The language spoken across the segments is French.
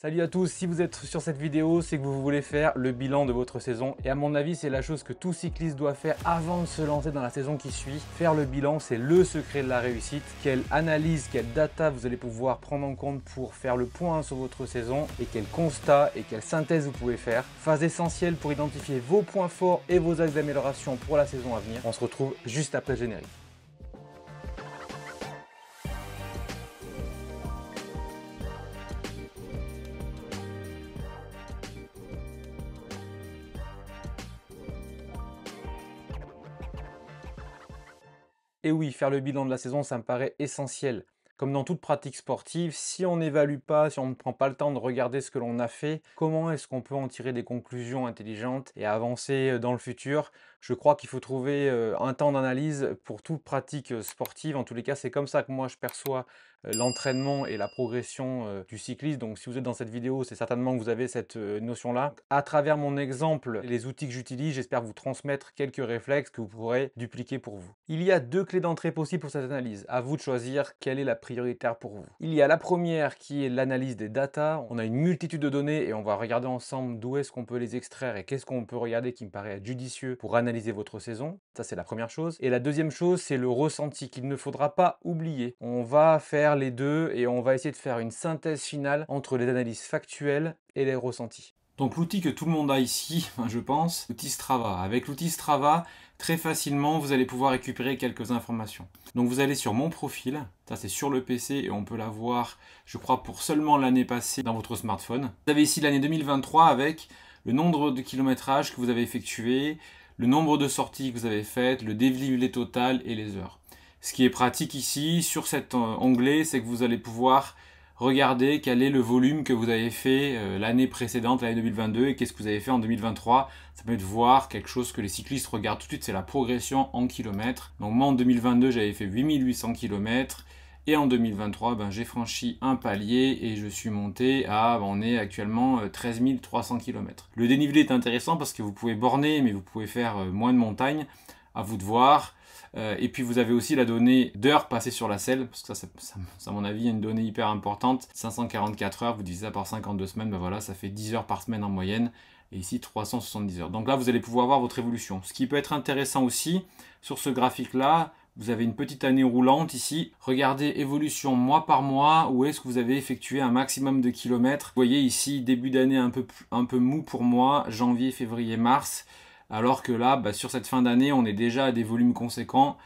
Salut à tous, si vous êtes sur cette vidéo, c'est que vous voulez faire le bilan de votre saison et à mon avis c'est la chose que tout cycliste doit faire avant de se lancer dans la saison qui suit. Faire le bilan c'est le secret de la réussite. Quelle analyse, quelle data vous allez pouvoir prendre en compte pour faire le point sur votre saison et quel constat et quelle synthèse vous pouvez faire. Phase essentielle pour identifier vos points forts et vos axes d'amélioration pour la saison à venir. On se retrouve juste après le générique. Et oui, faire le bilan de la saison, ça me paraît essentiel. Comme dans toute pratique sportive, si on n'évalue pas, si on ne prend pas le temps de regarder ce que l'on a fait, comment est-ce qu'on peut en tirer des conclusions intelligentes et avancer euh, dans le futur je crois qu'il faut trouver un temps d'analyse pour toute pratique sportive. En tous les cas, c'est comme ça que moi je perçois l'entraînement et la progression du cycliste. Donc si vous êtes dans cette vidéo, c'est certainement que vous avez cette notion-là. À travers mon exemple, les outils que j'utilise, j'espère vous transmettre quelques réflexes que vous pourrez dupliquer pour vous. Il y a deux clés d'entrée possibles pour cette analyse. À vous de choisir quelle est la prioritaire pour vous. Il y a la première qui est l'analyse des datas. On a une multitude de données et on va regarder ensemble d'où est-ce qu'on peut les extraire et qu'est-ce qu'on peut regarder qui me paraît judicieux pour analyser votre saison. Ça, c'est la première chose. Et la deuxième chose, c'est le ressenti qu'il ne faudra pas oublier. On va faire les deux et on va essayer de faire une synthèse finale entre les analyses factuelles et les ressentis. Donc l'outil que tout le monde a ici, je pense, l'outil Strava. Avec l'outil Strava, très facilement, vous allez pouvoir récupérer quelques informations. Donc vous allez sur mon profil, ça c'est sur le PC et on peut la voir, je crois, pour seulement l'année passée dans votre smartphone. Vous avez ici l'année 2023 avec le nombre de kilométrages que vous avez effectués, le nombre de sorties que vous avez faites, le dénivelé total et les heures. Ce qui est pratique ici, sur cet onglet, c'est que vous allez pouvoir regarder quel est le volume que vous avez fait euh, l'année précédente, l'année 2022, et qu'est-ce que vous avez fait en 2023. Ça peut être voir quelque chose que les cyclistes regardent tout de suite, c'est la progression en kilomètres. Donc moi en 2022, j'avais fait 8800 kilomètres. Et en 2023, ben, j'ai franchi un palier et je suis monté à, ben, on est actuellement 13 300 km. Le dénivelé est intéressant parce que vous pouvez borner, mais vous pouvez faire euh, moins de montagne, à vous de voir. Euh, et puis vous avez aussi la donnée d'heures passées sur la selle, parce que ça, à mon avis une donnée hyper importante. 544 heures, vous divisez ça par 52 semaines, ben voilà, ça fait 10 heures par semaine en moyenne et ici 370 heures. Donc là, vous allez pouvoir voir votre évolution. Ce qui peut être intéressant aussi sur ce graphique-là, vous avez une petite année roulante ici. Regardez évolution mois par mois, où est-ce que vous avez effectué un maximum de kilomètres. Vous voyez ici, début d'année un peu, un peu mou pour moi, janvier, février, mars. Alors que là, bah, sur cette fin d'année, on est déjà à des volumes conséquents.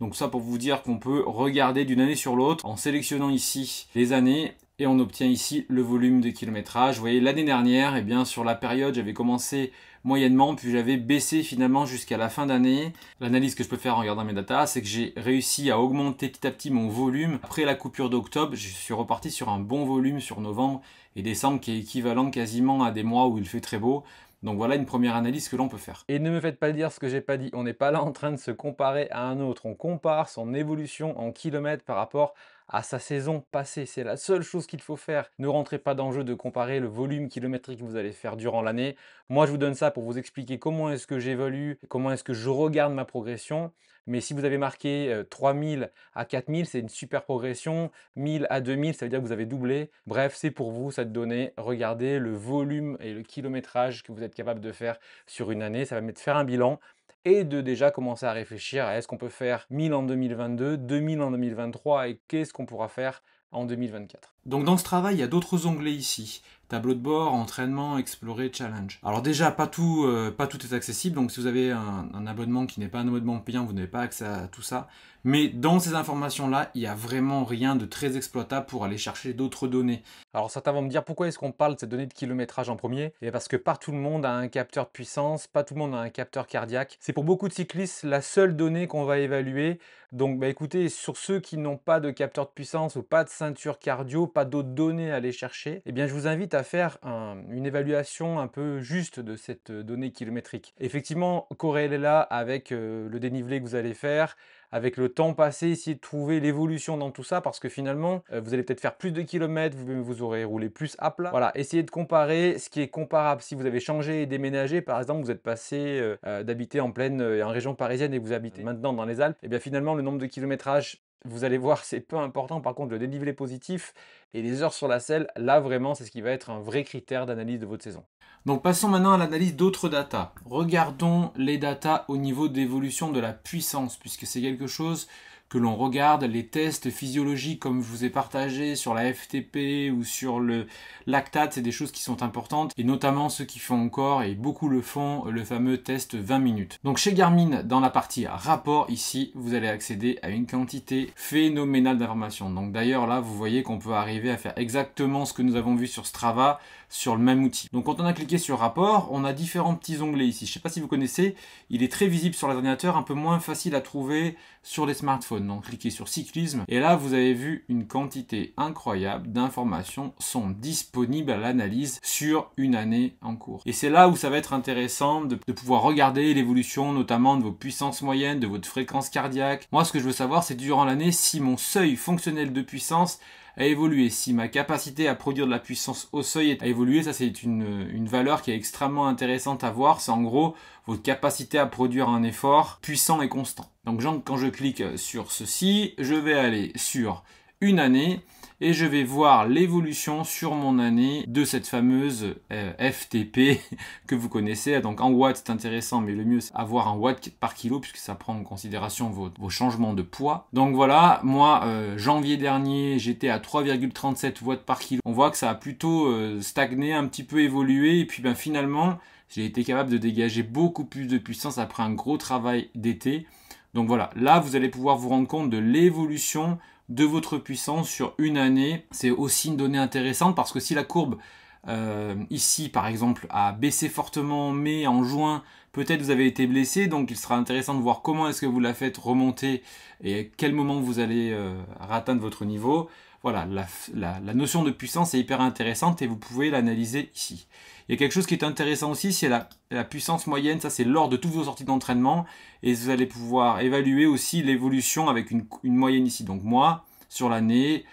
Donc ça pour vous dire qu'on peut regarder d'une année sur l'autre en sélectionnant ici les années et on obtient ici le volume de kilométrage. Vous voyez, l'année dernière, et eh bien, sur la période, j'avais commencé moyennement, puis j'avais baissé finalement jusqu'à la fin d'année. L'analyse que je peux faire en regardant mes datas, c'est que j'ai réussi à augmenter petit à petit mon volume. Après la coupure d'octobre, je suis reparti sur un bon volume sur novembre et décembre qui est équivalent quasiment à des mois où il fait très beau. Donc voilà une première analyse que l'on peut faire. Et ne me faites pas dire ce que j'ai pas dit, on n'est pas là en train de se comparer à un autre, on compare son évolution en kilomètres par rapport à sa saison passée. C'est la seule chose qu'il faut faire. Ne rentrez pas dans le jeu de comparer le volume kilométrique que vous allez faire durant l'année. Moi, je vous donne ça pour vous expliquer comment est-ce que j'évolue, comment est-ce que je regarde ma progression. Mais si vous avez marqué 3000 euh, à 4000, c'est une super progression. 1000 à 2000, ça veut dire que vous avez doublé. Bref, c'est pour vous cette donnée. Regardez le volume et le kilométrage que vous êtes capable de faire sur une année. Ça va mettre faire un bilan et de déjà commencer à réfléchir à est-ce qu'on peut faire 1000 en 2022, 2000 en 2023 et qu'est-ce qu'on pourra faire en 2024. Donc dans ce travail, il y a d'autres onglets ici tableau de bord, entraînement, explorer, challenge. Alors déjà, pas tout, euh, pas tout est accessible, donc si vous avez un, abonnement qui n'est pas un abonnement payant, vous n'avez pas accès à tout ça. Mais dans ces informations-là, il n'y a vraiment rien de très exploitable pour aller chercher d'autres données. Alors certains vont me dire pourquoi est-ce qu'on parle de ces données de kilométrage en premier Et eh parce que pas tout le monde a un capteur de puissance, pas tout le monde a un capteur cardiaque. C'est pour beaucoup de cyclistes la seule donnée qu'on va évaluer donc bah, écoutez, sur ceux qui n'ont pas de capteur de puissance ou pas de ceinture cardio, pas d'autres données à aller chercher, eh bien je vous invite à faire une évaluation un peu juste de cette euh, donnée kilométrique. Effectivement, corrélez-la avec euh, le dénivelé que vous allez faire, avec le temps passé, essayer de trouver l'évolution dans tout ça parce que finalement, euh, vous allez peut-être faire plus de kilomètres, vous, aurez roulé plus à plat. Voilà, essayez de comparer ce qui est comparable. Si vous avez changé et déménagé, par exemple, vous êtes passé euh, euh, d'habiter en pleine et en région parisienne et vous habitez maintenant dans les Alpes, et eh bien finalement, le nombre de kilométrages vous allez voir, c'est peu important. Par contre, le dénivelé positif et les heures sur la selle, là vraiment, c'est ce qui va être un vrai critère d'analyse de votre saison. Donc passons maintenant à l'analyse d'autres data. Regardons les datas au niveau d'évolution de la puissance, puisque c'est quelque chose que l'on regarde les tests physiologiques comme je vous ai partagé sur la FTP ou sur le lactate, c'est des choses qui sont importantes et notamment ceux qui font encore et beaucoup le font le fameux test 20 minutes. Donc chez Garmin dans la partie rapport ici, vous allez accéder à une quantité phénoménale d'informations. Donc d'ailleurs là, vous voyez qu'on peut arriver à faire exactement ce que nous avons vu sur Strava sur le même outil. Donc quand on a cliqué sur rapport, on a différents petits onglets ici. Je ne sais pas si vous connaissez, il est très visible sur l'ordinateur, un peu moins facile à trouver sur les smartphones. Donc cliquez sur cyclisme et là vous avez vu une quantité incroyable d'informations sont disponibles à l'analyse sur une année en cours. Et c'est là où ça va être intéressant de, de pouvoir regarder l'évolution notamment de vos puissances moyennes, de votre fréquence cardiaque. Moi ce que je veux savoir c'est durant l'année si mon seuil fonctionnel de puissance a évolué, si ma capacité à produire de la puissance au seuil a évolué, ça c'est une, une valeur qui est extrêmement intéressante à voir. C'est en gros votre capacité à produire un effort puissant et constant. Donc quand je clique euh, sur ceci, je vais aller sur une année et je vais voir l'évolution sur mon année de cette fameuse euh, FTP que vous connaissez. Donc en watts c'est intéressant mais le mieux c'est avoir un watt par kilo puisque ça prend en considération vos, changements de poids. Donc voilà, moi euh, janvier dernier j'étais à 3,37 watts par kilo. On voit que ça a plutôt euh, stagné, un petit peu évolué et puis ben, finalement j'ai été capable de dégager beaucoup plus de puissance après un gros travail d'été. Donc voilà, là vous allez pouvoir vous rendre compte de l'évolution de votre puissance sur une année. C'est aussi une donnée intéressante parce que si la courbe euh, ici par exemple a baissé fortement en mai, en juin, peut-être vous avez été blessé, donc il sera intéressant de voir comment est-ce que vous la faites remonter et à quel moment vous allez euh, atteindre votre niveau. Voilà, la notion de puissance est hyper intéressante et vous pouvez l'analyser ici. Il y a quelque chose qui est intéressant aussi, c'est la, puissance moyenne. Ça, c'est lors de toutes vos sorties d'entraînement. Et vous allez pouvoir évaluer aussi l'évolution avec une, moyenne ici. Donc moi, sur l'année,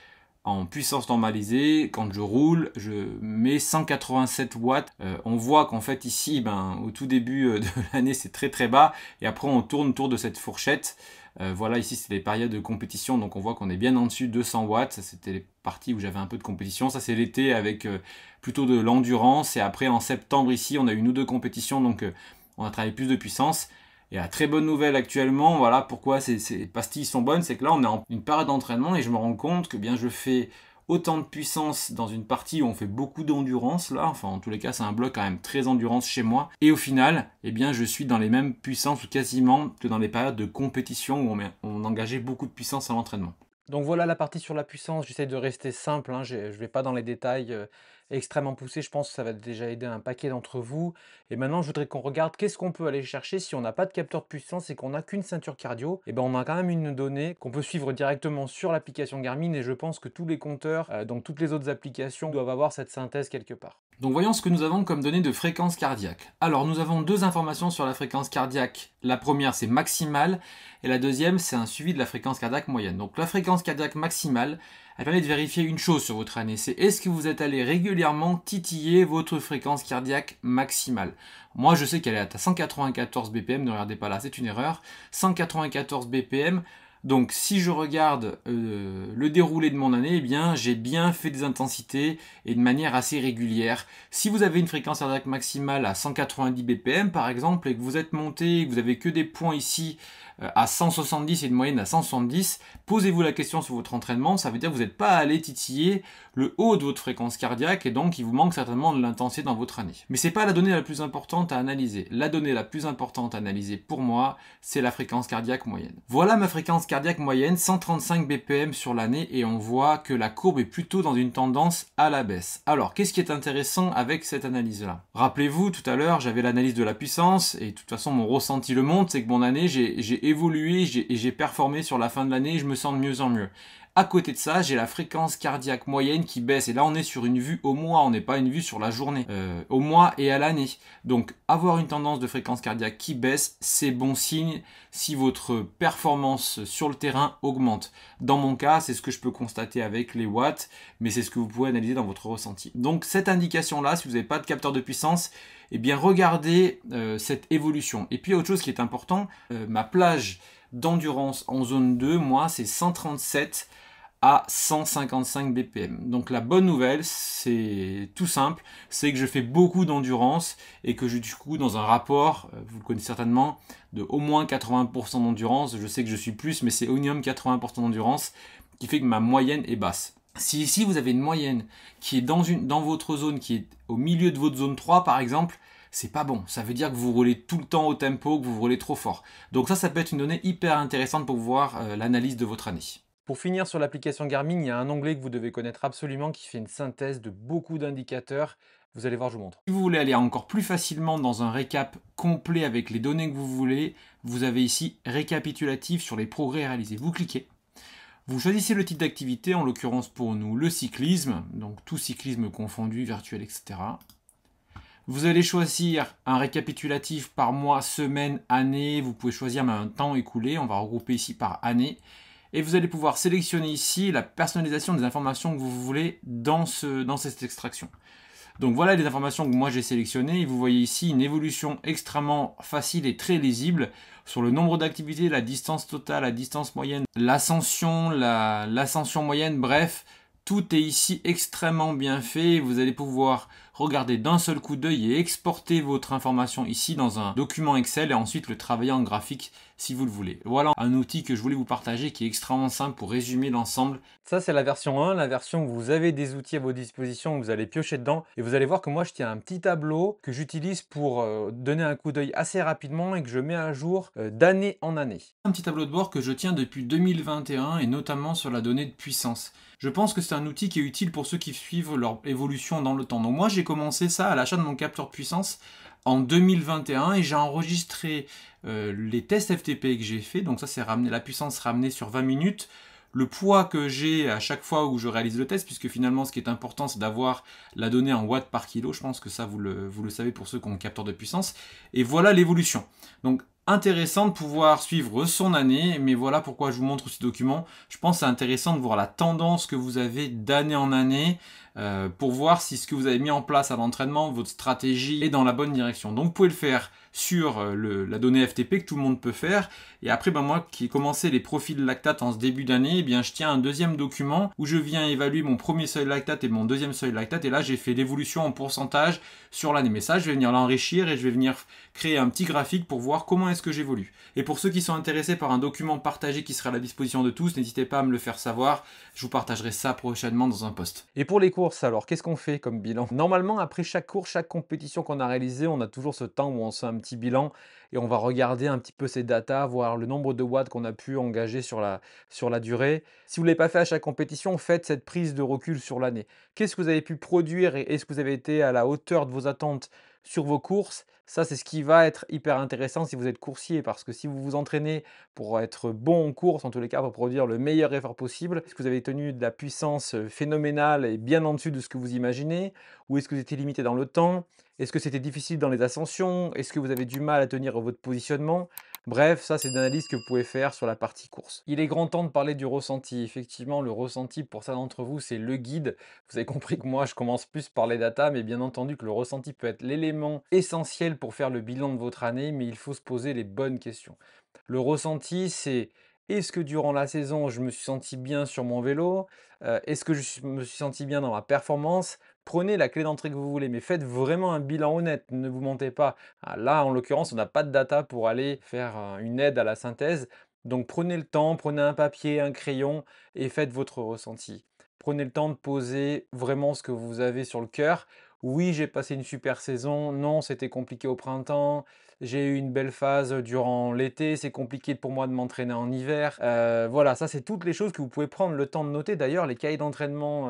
en puissance normalisée, quand je roule, je mets 187 watts. Euh, on voit qu'en fait ici, ben, au tout début euh, de l'année, c'est très très bas. Et après, on tourne autour de cette fourchette. Euh, voilà, ici c'est les périodes de compétition, donc on voit qu'on est bien en dessus de 200 watts. Ça c'était les parties où j'avais un peu de compétition. Ça c'est l'été avec euh, plutôt de l'endurance. Et après en septembre ici, on a eu une ou deux compétitions, donc euh, on a travaillé plus de puissance. Et à très bonne nouvelle actuellement, voilà pourquoi ces, ces pastilles sont bonnes, c'est que là on est en une période d'entraînement et je me rends compte que bien je fais autant de puissance dans une partie où on fait beaucoup d'endurance, là, enfin en tous les cas c'est un bloc quand même très endurance chez moi, et au final, eh bien je suis dans les mêmes puissances quasiment que dans les périodes de compétition où on, engageait beaucoup de puissance à l'entraînement. Donc voilà la partie sur la puissance, j'essaie de rester simple, hein. je ne vais pas dans les détails, euh, extrêmement poussé. Je pense que ça va déjà aider un paquet d'entre vous. Et maintenant, je voudrais qu'on regarde qu'est-ce qu'on peut aller chercher si on n'a pas de capteur de puissance et qu'on n'a qu'une ceinture cardio. Et eh ben, on a quand même une donnée qu'on peut suivre directement sur l'application Garmin. Et je pense que tous les compteurs, euh, donc toutes les autres applications, doivent avoir cette synthèse quelque part. Donc voyons ce que nous avons comme données de fréquence cardiaque. Alors nous avons deux informations sur la fréquence cardiaque. La première c'est maximale et la deuxième c'est un suivi de la fréquence cardiaque moyenne. Donc la fréquence cardiaque maximale, elle ah, permet de vérifier une chose sur votre année, c'est est-ce que vous êtes allé régulièrement titiller votre fréquence cardiaque maximale. Moi, je sais qu'elle est à 194 BPM, ne regardez pas là, c'est une erreur. 194 BPM, donc si je regarde euh, le déroulé de mon année, eh bien j'ai bien fait des intensités et de manière assez régulière. Si vous avez une fréquence cardiaque maximale à 190 BPM par exemple et que vous êtes monté, que vous avez que des points ici euh, à 170 et une moyenne à 170, posez-vous la question sur votre entraînement, ça veut dire que vous n'êtes pas allé titiller le haut de votre fréquence cardiaque et donc il vous manque certainement de l'intensité dans votre année. Mais ce n'est pas la donnée la plus importante à analyser. La donnée la plus importante à analyser pour moi, c'est la fréquence cardiaque moyenne. Voilà ma fréquence cardiaque moyenne, 135 BPM sur l'année et on voit que la courbe est plutôt dans une tendance à la baisse. Alors, qu'est-ce qui est intéressant avec cette analyse-là Rappelez-vous, tout à l'heure, j'avais l'analyse de la puissance et de toute façon, mon ressenti le montre, c'est que mon année, j'ai évolué et j'ai performé sur la fin de l'année je me sens de mieux en mieux. À côté de ça, j'ai la fréquence cardiaque moyenne qui baisse. Et là, on est sur une vue au mois, on n'est pas une vue sur la journée, euh, au mois et à l'année. Donc, avoir une tendance de fréquence cardiaque qui baisse, c'est bon signe si votre performance sur le terrain augmente. Dans mon cas, c'est ce que je peux constater avec les watts, mais c'est ce que vous pouvez analyser dans votre ressenti. Donc, cette indication-là, si vous n'avez pas de capteur de puissance, eh bien, regardez euh, cette évolution. Et puis, autre chose qui est important, euh, ma plage d'endurance en zone 2, moi, c'est 137 à 155 BPM. Donc la bonne nouvelle, c'est tout simple, c'est que je fais beaucoup d'endurance et que je, du coup dans un rapport, euh, vous le connaissez certainement, de au moins 80% d'endurance, je sais que je suis plus, mais c'est au minimum 80% d'endurance qui fait que ma moyenne est basse. Si ici vous avez une moyenne qui est dans, une, dans votre zone, qui est au milieu de votre zone 3 par exemple, c'est pas bon. Ça veut dire que vous roulez tout le temps au tempo, que vous roulez trop fort. Donc ça, ça peut être une donnée hyper intéressante pour voir euh, l'analyse de votre année. Pour finir sur l'application Garmin, il y a un onglet que vous devez connaître absolument qui fait une synthèse de beaucoup d'indicateurs. Vous allez voir, je vous montre. Si vous voulez aller encore plus facilement dans un récap complet avec les données que vous voulez, vous avez ici récapitulatif sur les progrès réalisés. Vous cliquez. Vous choisissez le type d'activité, en l'occurrence pour nous le cyclisme, donc tout cyclisme confondu, virtuel, etc. Vous allez choisir un récapitulatif par mois, semaine, année. Vous pouvez choisir un temps écoulé. On va regrouper ici par année. Et vous allez pouvoir sélectionner ici la personnalisation des informations que vous voulez dans, ce, dans cette extraction. Donc voilà les informations que moi j'ai sélectionnées. vous voyez ici une évolution extrêmement facile et très lisible sur le nombre d'activités, la distance totale, la distance moyenne, l'ascension, l'ascension moyenne, bref. Tout est ici extrêmement bien fait. Vous allez pouvoir regardez d'un seul coup d'œil et exportez votre information ici dans un document Excel et ensuite le travailler en graphique si vous le voulez. Voilà un outil que je voulais vous partager qui est extrêmement simple pour résumer l'ensemble. Ça c'est la version 1, la version où vous avez des outils à vos dispositions, où vous allez piocher dedans et vous allez voir que moi je tiens un petit tableau que j'utilise pour euh, donner un coup d'œil assez rapidement et que je mets à jour euh, d'année en année. Un petit tableau de bord que je tiens depuis 2021 et notamment sur la donnée de puissance. Je pense que c'est un outil qui est utile pour ceux qui suivent leur évolution dans le temps. Donc moi j'ai commencé ça à l'achat de mon capteur de puissance en 2021 et j'ai enregistré euh, les tests FTP que j'ai fait. Donc ça c'est ramené la puissance ramenée sur 20 minutes. Le poids que j'ai à chaque fois où je réalise le test, puisque finalement ce qui est important c'est d'avoir la donnée en watts par kilo, je pense que ça vous le, vous le savez pour ceux qui ont un capteur de puissance, et voilà l'évolution. Donc intéressant de pouvoir suivre son année, mais voilà pourquoi je vous montre ce document. Je pense que c'est intéressant de voir la tendance que vous avez d'année en année, euh, pour voir si ce que vous avez mis en place à l'entraînement, votre stratégie est dans la bonne direction. Donc vous pouvez le faire sur euh, la donnée FTP que tout le monde peut faire. Et après, ben moi qui ai commencé les profils lactate en ce début d'année, eh bien je tiens un deuxième document où je viens évaluer mon premier seuil lactate et mon deuxième seuil lactate. Et là, j'ai fait l'évolution en pourcentage sur l'année. Mais ça, je vais venir l'enrichir et je vais venir créer un petit graphique pour voir comment est-ce que j'évolue. Et pour ceux qui sont intéressés par un document partagé qui sera à la disposition de tous, n'hésitez pas à me le faire savoir. Je vous partagerai ça prochainement dans un post. Et pour les courses, alors, qu'est-ce qu'on fait comme bilan Normalement, après chaque course chaque compétition qu'on a réalisée, on a toujours ce temps où on se petit bilan et on va regarder un petit peu ces datas, voir le nombre de watts qu'on a pu engager sur la, sur la durée. Si vous ne l'avez pas fait à chaque compétition, faites cette prise de recul sur l'année. Qu'est-ce que vous avez pu produire et est-ce que vous avez été à la hauteur de vos attentes sur vos courses. Ça, c'est ce qui va être hyper intéressant si vous êtes coursier, parce que si vous vous entraînez pour être bon en course, en tous les cas, pour produire le meilleur effort possible, est-ce que vous avez tenu de la puissance phénoménale et bien en dessus de ce que vous imaginez, ou est-ce que vous étiez limité dans le temps, est-ce que c'était difficile dans les ascensions, est-ce que vous avez du mal à tenir votre positionnement Bref, ça c'est d'analyse que vous pouvez faire sur la partie course. Il est grand temps de parler du ressenti. Effectivement, le ressenti pour certains d'entre vous, c'est le guide. Vous avez compris que moi, je commence plus par les datas, mais bien entendu que le ressenti peut être l'élément essentiel pour faire le bilan de votre année, mais il faut se poser les bonnes questions. Le ressenti, c'est est-ce que durant la saison, je me suis senti bien sur mon vélo euh, Est-ce que je me suis senti bien dans ma performance Prenez la clé d'entrée que vous voulez, mais faites vraiment un bilan honnête. Ne vous mentez pas. Ah, là, en l'occurrence, on n'a pas de data pour aller faire une aide à la synthèse. Donc prenez le temps, prenez un papier, un crayon et faites votre ressenti. Prenez le temps de poser vraiment ce que vous avez sur le cœur. Oui, j'ai passé une super saison. Non, c'était compliqué au printemps. J'ai eu une belle phase durant l'été. C'est compliqué pour moi de m'entraîner en hiver. Euh, voilà, ça c'est toutes les choses que vous pouvez prendre le temps de noter. D'ailleurs, les cahiers d'entraînement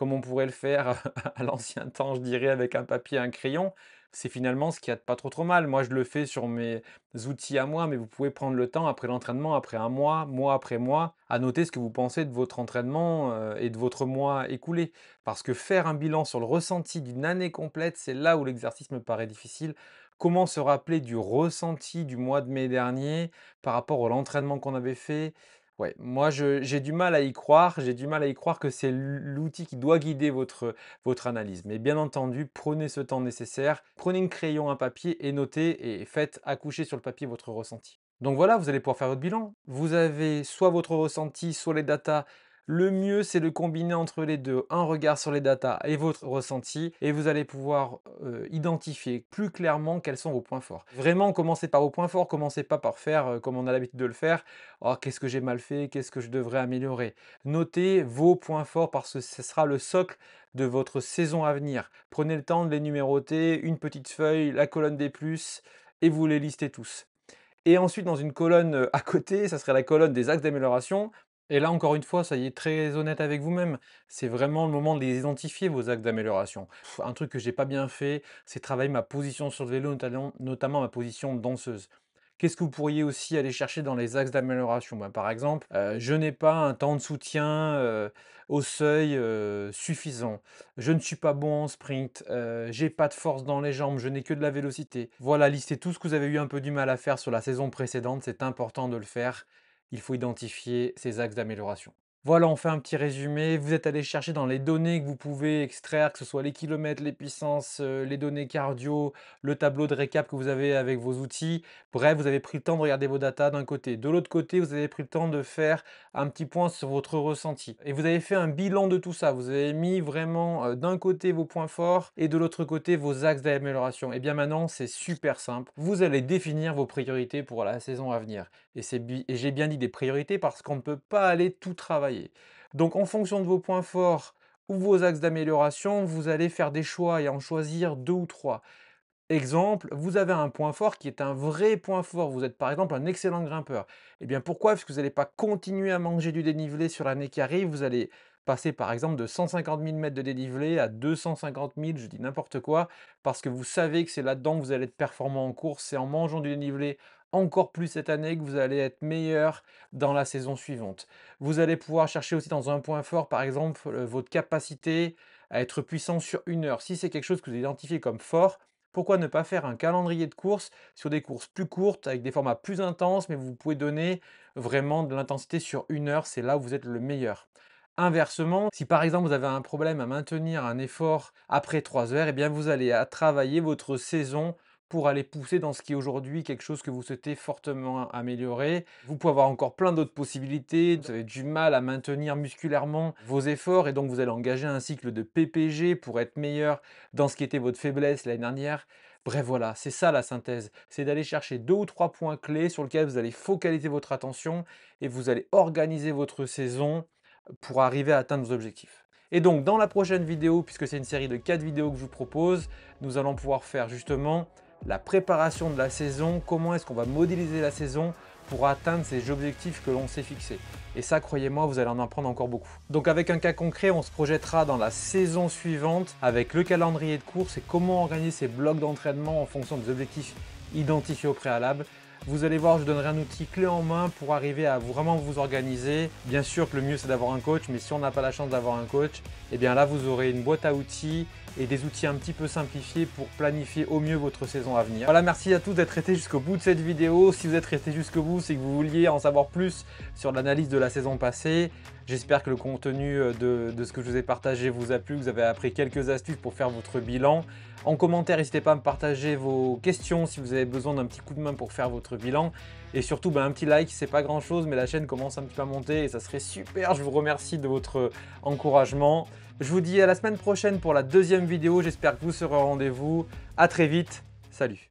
comme on pourrait le faire à l'ancien temps, je dirais, avec un papier et un crayon, c'est finalement ce qui a pas trop trop mal. Moi, je le fais sur mes outils à moi, mais vous pouvez prendre le temps après l'entraînement, après un mois, mois après mois, à noter ce que vous pensez de votre entraînement euh, et de votre mois écoulé. Parce que faire un bilan sur le ressenti d'une année complète, c'est là où l'exercice me paraît difficile. Comment se rappeler du ressenti du mois de mai dernier par rapport à l'entraînement qu'on avait fait Ouais, moi j'ai du mal à y croire, j'ai du mal à y croire que c'est l'outil qui doit guider votre, votre analyse. Mais bien entendu, prenez ce temps nécessaire, prenez un crayon, un papier et notez et faites accoucher sur le papier votre ressenti. Donc voilà, vous allez pouvoir faire votre bilan. Vous avez soit votre ressenti, soit les datas, le mieux, c'est de combiner entre les deux un regard sur les datas et votre ressenti et vous allez pouvoir euh, identifier plus clairement quels sont vos points forts. Vraiment, commencez par vos points forts, commencez pas par faire euh, comme on a l'habitude de le faire. Oh, qu'est-ce que j'ai mal fait Qu'est-ce que je devrais améliorer Notez vos points forts parce que ce sera le socle de votre saison à venir. Prenez le temps de les numéroter, une petite feuille, la colonne des plus, et vous les listez tous. Et ensuite, dans une colonne euh, à côté, ça serait la colonne des axes d'amélioration, et là, encore une fois, soyez très honnête avec vous-même. C'est vraiment le moment de les identifier, vos axes d'amélioration. Un truc que j'ai pas bien fait, c'est travailler ma position sur le vélo, notamment, ma position de danseuse. Qu'est-ce que vous pourriez aussi aller chercher dans les axes d'amélioration ben, Par exemple, euh, je n'ai pas un temps de soutien euh, au seuil euh, suffisant. Je ne suis pas bon en sprint. j'ai pas de force dans les jambes. Je n'ai que de la vélocité. Voilà, listez tout ce que vous avez eu un peu du mal à faire sur la saison précédente. C'est important de le faire il faut identifier ces axes d'amélioration. Voilà, on fait un petit résumé. Vous êtes allé chercher dans les données que vous pouvez extraire, que ce soit les kilomètres, les puissances, euh, les données cardio, le tableau de récap que vous avez avec vos outils. Bref, vous avez pris le temps de regarder vos datas d'un côté. De l'autre côté, vous avez pris le temps de faire un petit point sur votre ressenti. Et vous avez fait un bilan de tout ça. Vous avez mis vraiment euh, d'un côté vos points forts et de l'autre côté vos axes d'amélioration. Et eh bien maintenant, c'est super simple. Vous allez définir vos priorités pour la saison à venir. et j'ai bien dit des priorités parce qu'on ne peut pas aller tout travailler donc en fonction de vos points forts ou vos axes d'amélioration, vous allez faire des choix et en choisir deux ou trois. Exemple, vous avez un point fort qui est un vrai point fort. Vous êtes par exemple un excellent grimpeur. Et eh bien pourquoi Parce que vous n'allez pas continuer à manger du dénivelé sur l'année qui arrive. Vous allez passer par exemple de 150 000 mètres de dénivelé à 250 000, je dis n'importe quoi, parce que vous savez que c'est là-dedans que vous allez être performant en course. C'est en mangeant du dénivelé, encore plus cette année, que vous allez être meilleur dans la saison suivante. Vous allez pouvoir chercher aussi dans un point fort, par exemple, euh, votre capacité à être puissant sur une heure. Si c'est quelque chose que vous identifiez comme fort, pourquoi ne pas faire un calendrier de courses sur des courses plus courtes, avec des formats plus intenses, mais vous pouvez donner vraiment de l'intensité sur une heure, c'est là où vous êtes le meilleur. Inversement, si par exemple vous avez un problème à maintenir un effort après 3 heures, et eh bien vous allez travailler votre saison pour aller pousser dans ce qui est aujourd'hui quelque chose que vous souhaitez fortement améliorer. Vous pouvez avoir encore plein d'autres possibilités, vous avez du mal à maintenir musculairement vos efforts et donc vous allez engager un cycle de PPG pour être meilleur dans ce qui était votre faiblesse l'année dernière. Bref, voilà, c'est ça la synthèse. C'est d'aller chercher deux ou trois points clés sur lesquels vous allez focaliser votre attention et vous allez organiser votre saison pour arriver à atteindre vos objectifs. Et donc dans la prochaine vidéo, puisque c'est une série de quatre vidéos que je vous propose, nous allons pouvoir faire justement la préparation de la saison, comment est-ce qu'on va modéliser la saison pour atteindre ces objectifs que l'on s'est fixés. Et ça, croyez-moi, vous allez en apprendre encore beaucoup. Donc avec un cas concret, on se projettera dans la saison suivante avec le calendrier de course et comment organiser ces blocs d'entraînement en fonction des objectifs identifiés au préalable. Vous allez voir, je donnerai un outil clé en main pour arriver à vraiment vous organiser. Bien sûr que le mieux c'est d'avoir un coach, mais si on n'a pas la chance d'avoir un coach, et eh bien là vous aurez une boîte à outils et des outils un petit peu simplifiés pour planifier au mieux votre saison à venir. Voilà, merci à tous d'être restés jusqu'au bout de cette vidéo. Si vous êtes restés jusqu'au bout, c'est que vous vouliez en savoir plus sur l'analyse de la saison passée. J'espère que le contenu euh, de, de, ce que je vous ai partagé vous a plu, que vous avez appris quelques astuces pour faire votre bilan. En commentaire, n'hésitez pas à me partager vos questions si vous avez besoin d'un petit coup de main pour faire votre bilan. Et surtout, ben, un petit like, c'est pas grand chose, mais la chaîne commence un petit peu à monter et ça serait super. Je vous remercie de votre encouragement. Je vous dis à la semaine prochaine pour la deuxième vidéo. J'espère que vous serez au rendez-vous. À très vite. Salut.